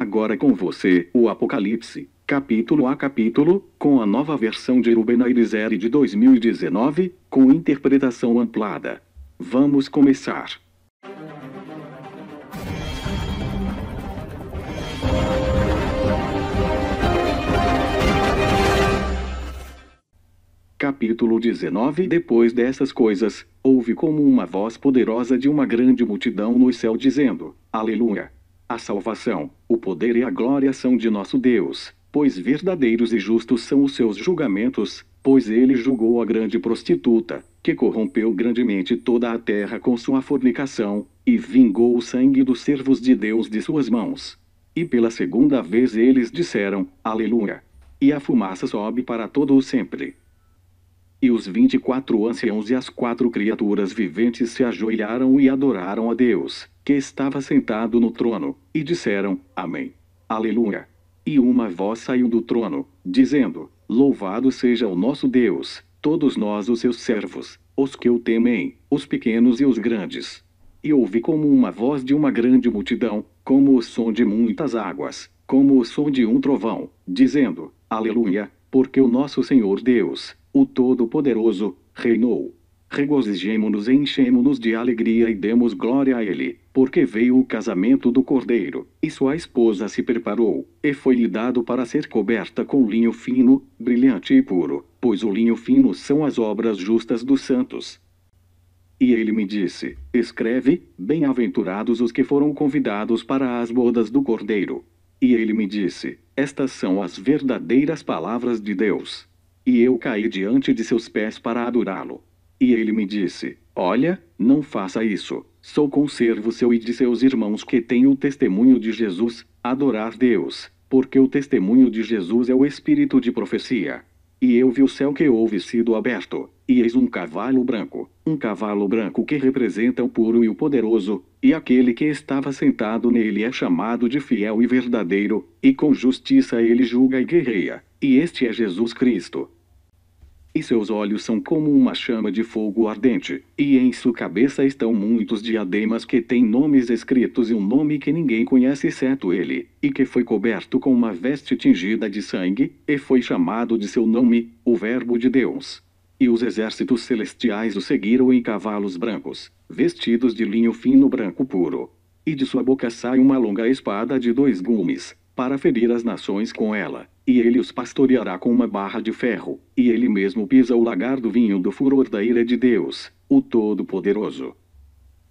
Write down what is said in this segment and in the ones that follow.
Agora com você, o Apocalipse, capítulo a capítulo, com a nova versão de Ruben Aires-Eri de 2019, com interpretação amplada Vamos começar. Capítulo 19 Depois dessas coisas, houve como uma voz poderosa de uma grande multidão no céu dizendo: Aleluia! A salvação, o poder e a glória são de nosso Deus, pois verdadeiros e justos são os seus julgamentos, pois ele julgou a grande prostituta, que corrompeu grandemente toda a terra com sua fornicação, e vingou o sangue dos servos de Deus de suas mãos. E pela segunda vez eles disseram: Aleluia! E a fumaça sobe para todo o sempre. E os vinte e quatro anciãos e as quatro criaturas viventes se ajoelharam e adoraram a Deus, que estava sentado no trono, e disseram: Amém. Aleluia. E uma voz saiu do trono, dizendo: Louvado seja o nosso Deus, todos nós os seus servos, os que o temem, os pequenos e os grandes. E ouvi como uma voz de uma grande multidão, como o som de muitas águas, como o som de um trovão, dizendo: Aleluia, porque o nosso Senhor Deus, o Todo-Poderoso, reinou regozijemo-nos e enchemo-nos de alegria e demos glória a Ele, porque veio o casamento do Cordeiro, e sua esposa se preparou, e foi-lhe dado para ser coberta com linho fino, brilhante e puro, pois o linho fino são as obras justas dos santos. E ele me disse: Escreve, bem-aventurados os que foram convidados para as bodas do Cordeiro. E ele me disse: Estas são as verdadeiras palavras de Deus. E eu caí diante de seus pés para adorá-lo. E ele me disse: Olha, não faça isso, sou conservo seu e de seus irmãos que têm o testemunho de Jesus, adorar Deus, porque o testemunho de Jesus é o espírito de profecia. E eu vi o céu que houve sido aberto, e eis um cavalo branco, um cavalo branco que representa o puro e o poderoso, e aquele que estava sentado nele é chamado de fiel e verdadeiro, e com justiça ele julga e guerreia, e este é Jesus Cristo e seus olhos são como uma chama de fogo ardente, e em sua cabeça estão muitos diademas que têm nomes escritos e um nome que ninguém conhece exceto ele, e que foi coberto com uma veste tingida de sangue, e foi chamado de seu nome, o Verbo de Deus. E os exércitos celestiais o seguiram em cavalos brancos, vestidos de linho fino branco puro. E de sua boca sai uma longa espada de dois gumes, para ferir as nações com ela e ele os pastoreará com uma barra de ferro, e ele mesmo pisa o lagar do vinho do furor da ira de Deus, o Todo-Poderoso.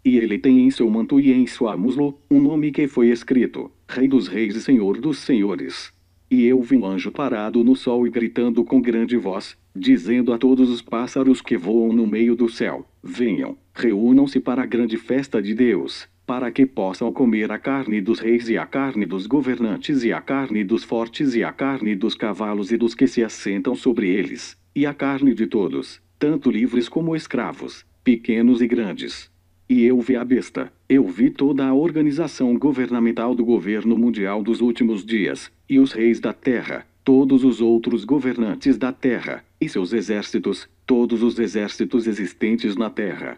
E ele tem em seu manto e em sua muslo, um nome que foi escrito, Rei dos Reis e Senhor dos Senhores. E eu vi um anjo parado no sol e gritando com grande voz, dizendo a todos os pássaros que voam no meio do céu: Venham, reúnam-se para a grande festa de Deus, para que possam comer a carne dos reis e a carne dos governantes e a carne dos fortes e a carne dos cavalos e dos que se assentam sobre eles, e a carne de todos, tanto livres como escravos, pequenos e grandes. E eu vi a besta, eu vi toda a organização governamental do governo mundial dos últimos dias, e os reis da terra, todos os outros governantes da terra, e seus exércitos, todos os exércitos existentes na terra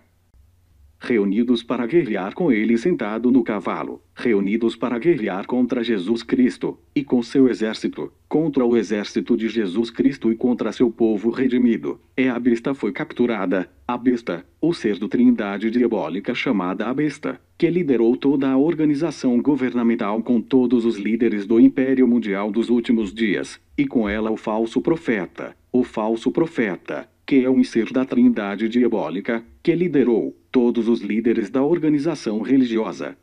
reunidos para guerrear com ele sentado no cavalo, reunidos para guerrear contra Jesus Cristo, e com seu exército, contra o exército de Jesus Cristo e contra seu povo redimido. É a besta foi capturada, a besta, o ser do trindade diabólica chamada a besta, que liderou toda a organização governamental com todos os líderes do Império Mundial dos últimos dias, e com ela o falso profeta, o falso profeta, que é um ser da trindade diabólica, que liderou todos os líderes da organização religiosa.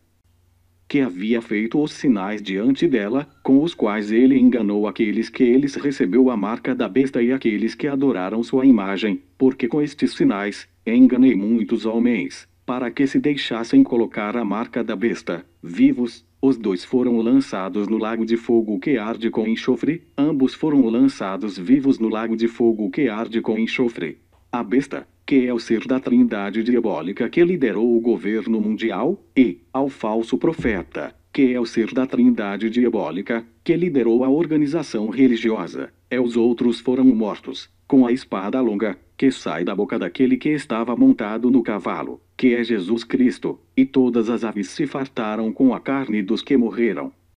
Que havia feito os sinais diante dela, com os quais ele enganou aqueles que eles recebeu a marca da besta e aqueles que adoraram sua imagem, porque com estes sinais, enganei muitos homens, para que se deixassem colocar a marca da besta, vivos, os dois foram lançados no Lago de Fogo que arde com enxofre, ambos foram lançados vivos no Lago de Fogo que arde com enxofre. A besta, que é o ser da trindade diabólica que liderou o governo mundial, e, ao falso profeta, que é o ser da trindade diabólica, que liderou a organização religiosa, é os outros foram mortos, com a espada longa, que sai da boca daquele que estava montado no cavalo que é Jesus Cristo, e todas as aves se fartaram com a carne dos que morreram.